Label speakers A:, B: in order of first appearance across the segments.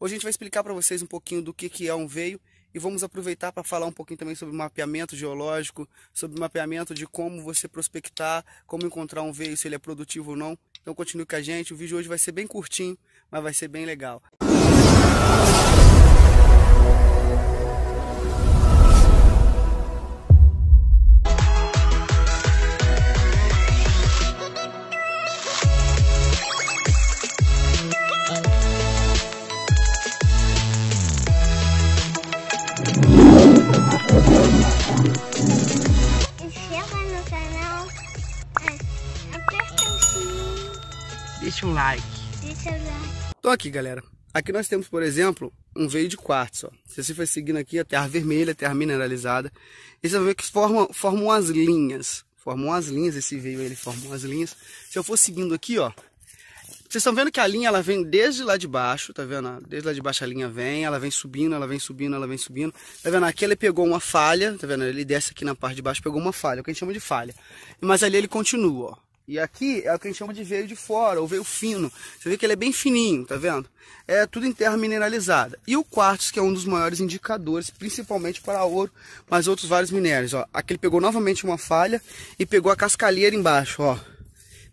A: Hoje a gente vai explicar para vocês um pouquinho do que, que é um veio e vamos aproveitar para falar um pouquinho também sobre mapeamento geológico, sobre mapeamento de como você prospectar, como encontrar um veio, se ele é produtivo ou não. Então continue com a gente, o vídeo hoje vai ser bem curtinho, mas vai ser bem legal. Inscreva no canal, aperta ah, o sininho. Deixa um like. Deixa um like. Então aqui, galera. Aqui nós temos, por exemplo, um veio de quartzo. Ó. Se você for seguindo aqui, a terra vermelha, a terra mineralizada. E você vai ver que formam, formam as linhas. Formam as linhas, esse veio ele formou as linhas. Se eu for seguindo aqui, ó, vocês estão vendo que a linha ela vem desde lá de baixo, tá vendo? Desde lá de baixo a linha vem, ela vem subindo, ela vem subindo, ela vem subindo. Tá vendo? Aqui ele pegou uma falha, tá vendo? Ele desce aqui na parte de baixo, pegou uma falha, o que a gente chama de falha. Mas ali ele continua, ó. E aqui é o que a gente chama de veio de fora, ou veio fino. Você vê que ele é bem fininho, tá vendo? É tudo em terra mineralizada. E o quartzo, que é um dos maiores indicadores, principalmente para ouro, mas outros vários minérios, ó. Aqui ele pegou novamente uma falha e pegou a cascalheira embaixo, ó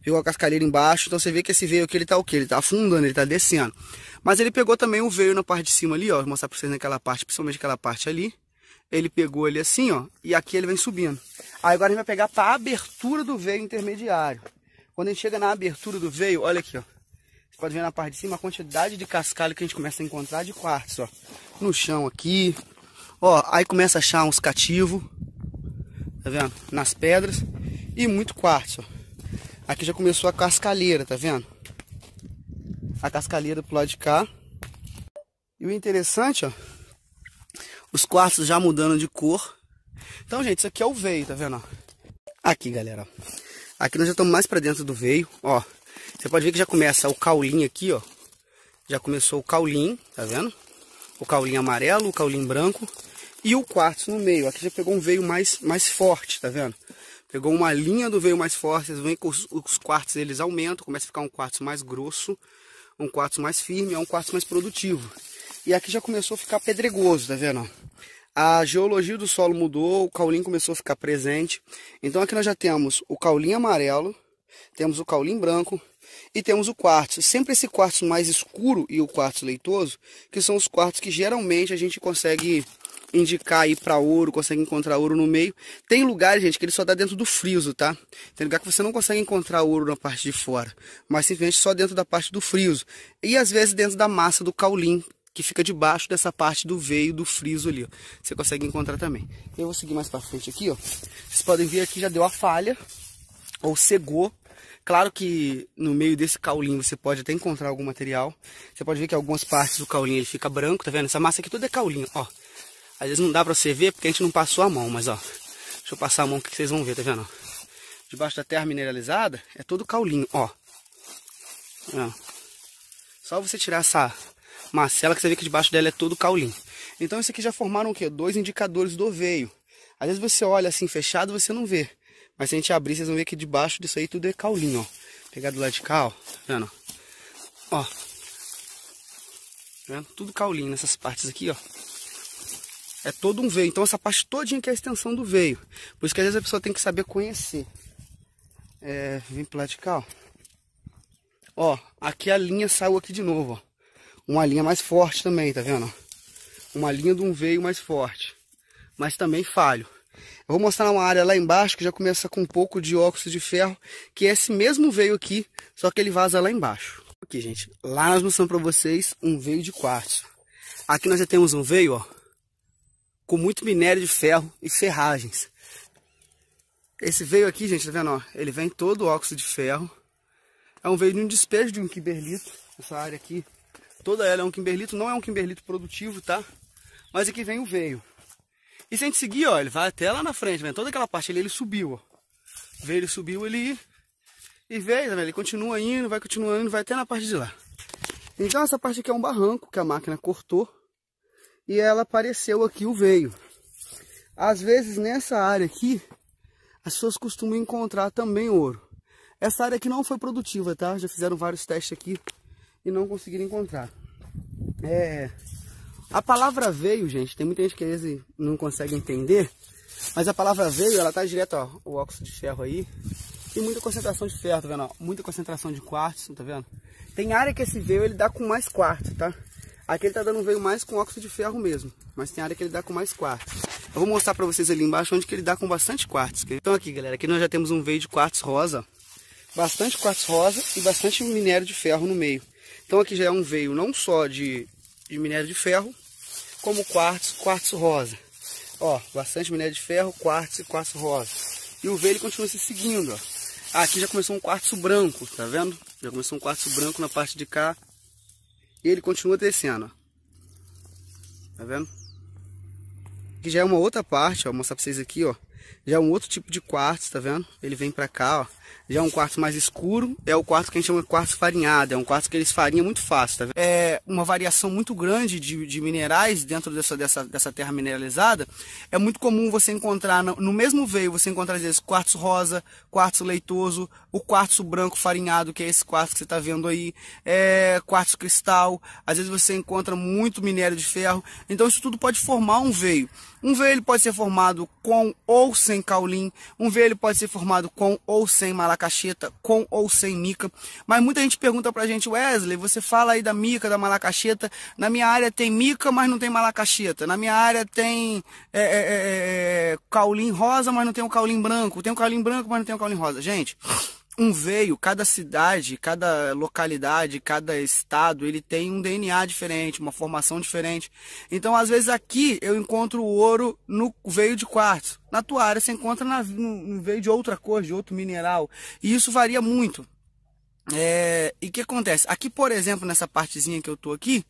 A: pegou a cascalheira embaixo. Então você vê que esse veio aqui, ele tá o quê? Ele tá afundando, ele tá descendo. Mas ele pegou também o veio na parte de cima ali, ó. Vou mostrar pra vocês naquela parte, principalmente aquela parte ali. Ele pegou ele assim, ó. E aqui ele vem subindo. Aí agora a gente vai pegar pra abertura do veio intermediário. Quando a gente chega na abertura do veio, olha aqui, ó. Você pode ver na parte de cima a quantidade de cascalho que a gente começa a encontrar de quartzo, ó. No chão aqui. Ó, aí começa a achar uns cativos. Tá vendo? Nas pedras. E muito quartzo, ó. Aqui já começou a cascalheira, tá vendo? A cascalheira pro lado de cá. E o interessante, ó, os quartos já mudando de cor. Então, gente, isso aqui é o veio, tá vendo? Aqui, galera. Aqui nós já estamos mais para dentro do veio, ó. Você pode ver que já começa o caulinho aqui, ó. Já começou o caulinho, tá vendo? O caulinho amarelo, o caulinho branco e o quartzo no meio. Aqui já pegou um veio mais, mais forte, tá vendo? Pegou uma linha do veio mais forte, vem os, os quartos eles aumentam, começa a ficar um quarto mais grosso, um quarto mais firme, é um quarto mais produtivo. E aqui já começou a ficar pedregoso, tá vendo? A geologia do solo mudou, o caulim começou a ficar presente. Então aqui nós já temos o caulim amarelo, temos o caulim branco e temos o quartzo. Sempre esse quartzo mais escuro e o quartzo leitoso, que são os quartos que geralmente a gente consegue indicar aí para ouro, consegue encontrar ouro no meio. Tem lugar, gente, que ele só dá dentro do friso, tá? Tem lugar que você não consegue encontrar ouro na parte de fora, mas simplesmente só dentro da parte do friso. E às vezes dentro da massa do caulim, que fica debaixo dessa parte do veio do friso ali, ó. Você consegue encontrar também. Eu vou seguir mais para frente aqui, ó. Vocês podem ver aqui já deu a falha ou cegou. Claro que no meio desse caulim você pode até encontrar algum material. Você pode ver que algumas partes do caulim ele fica branco, tá vendo? Essa massa aqui toda é caulim, ó. Às vezes não dá pra você ver porque a gente não passou a mão, mas ó. Deixa eu passar a mão que vocês vão ver, tá vendo? Debaixo da terra mineralizada é todo caulinho, ó. Tá Só você tirar essa macela que você vê que debaixo dela é todo caulinho. Então isso aqui já formaram o quê? Dois indicadores do veio. Às vezes você olha assim fechado, você não vê. Mas se a gente abrir, vocês vão ver que debaixo disso aí tudo é caulinho, ó. Pegar do lado de cá, ó. Tá vendo? Ó. Tá vendo? Tudo caulinho nessas partes aqui, ó. É todo um veio. Então essa parte todinha que é a extensão do veio. Por isso que às vezes a pessoa tem que saber conhecer. É, vem cá, ó. Ó, aqui a linha saiu aqui de novo, ó. Uma linha mais forte também, tá vendo? Uma linha de um veio mais forte. Mas também falho. Eu vou mostrar uma área lá embaixo que já começa com um pouco de óxido de ferro, que é esse mesmo veio aqui, só que ele vaza lá embaixo. Aqui, gente, lá nós mostramos para vocês um veio de quartzo. Aqui nós já temos um veio, ó, com muito minério de ferro e ferragens. Esse veio aqui, gente, tá vendo? Ó, ele vem todo óxido de ferro. É um veio de um despejo de um kimberlito. Essa área aqui, toda ela é um kimberlito. Não é um kimberlito produtivo, tá? Mas aqui vem o veio. E se a gente seguir, ó, ele vai até lá na frente, vendo? Toda aquela parte ali, ele subiu, ó. veio, ele subiu, ele... E veio, tá vendo? Ele continua indo, vai continuando, vai até na parte de lá. Então essa parte aqui é um barranco que a máquina cortou e ela apareceu aqui o veio. Às vezes nessa área aqui, as pessoas costumam encontrar também ouro. Essa área aqui não foi produtiva, tá? Já fizeram vários testes aqui e não conseguiram encontrar. É... A palavra veio, gente, tem muita gente que às vezes não consegue entender, mas a palavra veio, ela tá direto, ó, o óxido de ferro aí, e muita concentração de ferro, tá vendo? Ó? Muita concentração de quartzo, tá vendo? Tem área que esse veio ele dá com mais quartzo, tá? Aqui ele está dando um veio mais com óxido de ferro mesmo, mas tem área que ele dá com mais quartzo. Eu vou mostrar para vocês ali embaixo onde que ele dá com bastante quartzo. Então aqui, galera, aqui nós já temos um veio de quartzo rosa, bastante quartzo rosa e bastante minério de ferro no meio. Então aqui já é um veio não só de, de minério de ferro, como quartzo, quartzo rosa. Ó, bastante minério de ferro, quartzo e quartzo rosa. E o veio ele continua se seguindo, ó. Ah, aqui já começou um quartzo branco, tá vendo? Já começou um quartzo branco na parte de cá, e ele continua descendo, ó. Tá vendo? Aqui já é uma outra parte, ó. Vou mostrar pra vocês aqui, ó. Já é um outro tipo de quartzo, tá vendo? Ele vem pra cá, ó. Já é um quartzo mais escuro, é o quartzo que a gente chama de quartzo farinhado, é um quartzo que eles farinham muito fácil, tá vendo? É uma variação muito grande de, de minerais dentro dessa, dessa, dessa terra mineralizada. É muito comum você encontrar, no, no mesmo veio, você encontrar às vezes quartzo rosa, quartzo leitoso, o quartzo branco farinhado, que é esse quartzo que você está vendo aí, é quartzo cristal, às vezes você encontra muito minério de ferro, então isso tudo pode formar um veio. Um veio ele pode ser formado com ou sem caulim, um veio ele pode ser formado com ou sem malacaxeta, com ou sem mica. Mas muita gente pergunta pra gente, Wesley, você fala aí da mica, da malacaxeta. Na minha área tem mica, mas não tem malacaxeta. Na minha área tem é é, é, é, é, caulim rosa, mas não tem o um caulim branco. Tem o um caulim branco, mas não tem o um caulim rosa. Gente, um veio, cada cidade, cada localidade, cada estado, ele tem um DNA diferente, uma formação diferente. Então, às vezes aqui eu encontro o ouro no veio de quartzo. Na tua área você encontra na, no, no veio de outra cor, de outro mineral. E isso varia muito. É, e o que acontece? Aqui, por exemplo, nessa partezinha que eu tô aqui,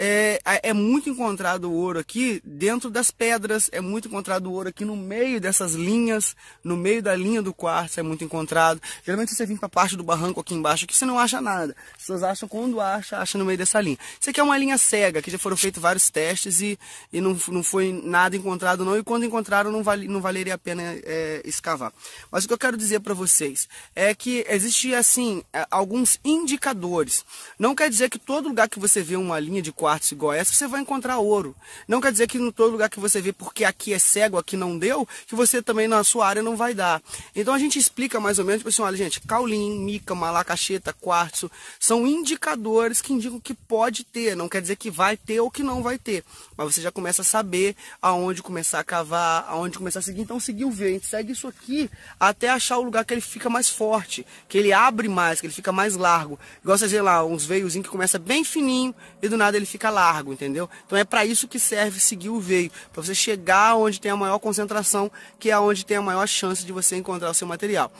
A: é, é muito encontrado ouro aqui dentro das pedras, é muito encontrado ouro aqui no meio dessas linhas, no meio da linha do quartzo é muito encontrado. Geralmente se você vir para a parte do barranco aqui embaixo, que você não acha nada. As pessoas acham quando acha, acha no meio dessa linha. Isso aqui é uma linha cega, que já foram feitos vários testes e, e não, não foi nada encontrado não, e quando encontraram não, vale, não valeria a pena é, escavar. Mas o que eu quero dizer para vocês é que existe assim é, alguns indicadores. Não quer dizer que todo lugar que você vê uma linha de quarto, quartzo igual essa, você vai encontrar ouro. Não quer dizer que no todo lugar que você vê, porque aqui é cego, aqui não deu, que você também na sua área não vai dar. Então a gente explica mais ou menos, tipo assim, olha gente, caulim, mica, malacacheta, quartzo, são indicadores que indicam que pode ter, não quer dizer que vai ter ou que não vai ter. Mas você já começa a saber aonde começar a cavar, aonde começar a seguir. Então seguir o vento, segue isso aqui até achar o lugar que ele fica mais forte, que ele abre mais, que ele fica mais largo. Igual você lá, uns veiozinhos que começa bem fininho e do nada ele fica fica largo, entendeu? Então é para isso que serve seguir o veio, para você chegar onde tem a maior concentração, que é onde tem a maior chance de você encontrar o seu material.